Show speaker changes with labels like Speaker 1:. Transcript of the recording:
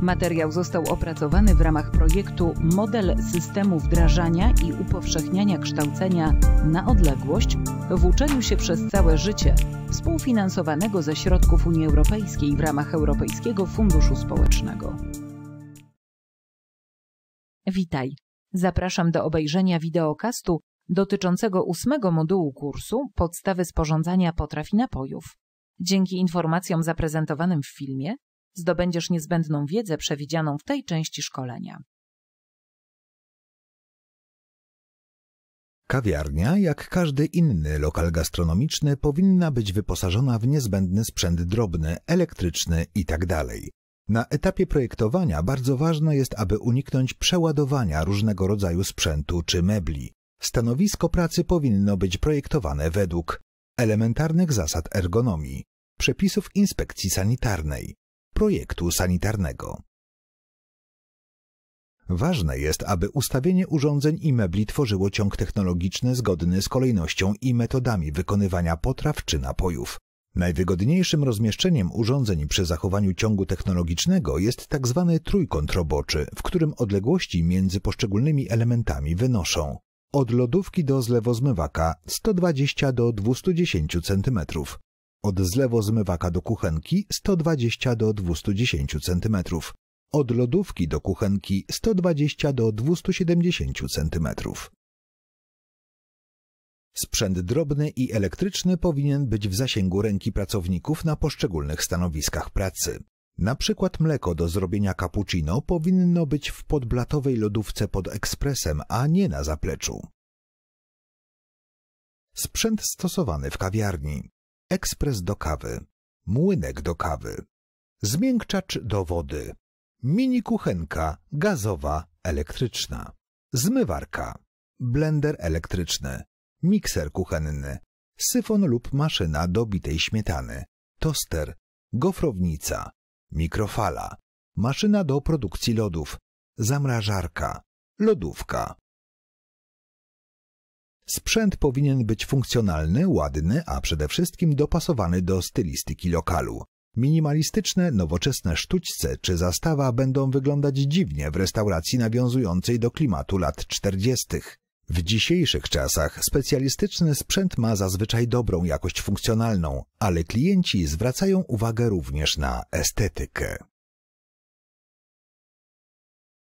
Speaker 1: Materiał został opracowany w ramach projektu Model systemu wdrażania i upowszechniania kształcenia na odległość w uczeniu się przez całe życie, współfinansowanego ze środków Unii Europejskiej w ramach Europejskiego Funduszu Społecznego. Witaj. Zapraszam do obejrzenia wideokastu dotyczącego ósmego modułu kursu Podstawy sporządzania potraw i napojów. Dzięki informacjom zaprezentowanym w filmie zdobędziesz niezbędną wiedzę przewidzianą w tej części szkolenia.
Speaker 2: Kawiarnia, jak każdy inny lokal gastronomiczny, powinna być wyposażona w niezbędny sprzęt drobny, elektryczny itd. Tak Na etapie projektowania bardzo ważne jest, aby uniknąć przeładowania różnego rodzaju sprzętu czy mebli. Stanowisko pracy powinno być projektowane według elementarnych zasad ergonomii, przepisów inspekcji sanitarnej, projektu sanitarnego. Ważne jest, aby ustawienie urządzeń i mebli tworzyło ciąg technologiczny zgodny z kolejnością i metodami wykonywania potraw czy napojów. Najwygodniejszym rozmieszczeniem urządzeń przy zachowaniu ciągu technologicznego jest tzw. Tak trójkąt roboczy, w którym odległości między poszczególnymi elementami wynoszą od lodówki do zlewozmywaka 120 do 210 cm, od zlewo zmywaka do kuchenki 120 do 210 cm. Od lodówki do kuchenki 120 do 270 cm. Sprzęt drobny i elektryczny powinien być w zasięgu ręki pracowników na poszczególnych stanowiskach pracy. Na przykład mleko do zrobienia cappuccino powinno być w podblatowej lodówce pod ekspresem, a nie na zapleczu. Sprzęt stosowany w kawiarni ekspres do kawy, młynek do kawy, zmiękczacz do wody, mini kuchenka gazowa elektryczna, zmywarka, blender elektryczny, mikser kuchenny, syfon lub maszyna do bitej śmietany, toster, gofrownica, mikrofala, maszyna do produkcji lodów, zamrażarka, lodówka. Sprzęt powinien być funkcjonalny, ładny, a przede wszystkim dopasowany do stylistyki lokalu. Minimalistyczne, nowoczesne sztućce czy zastawa będą wyglądać dziwnie w restauracji nawiązującej do klimatu lat 40. W dzisiejszych czasach specjalistyczny sprzęt ma zazwyczaj dobrą jakość funkcjonalną, ale klienci zwracają uwagę również na estetykę.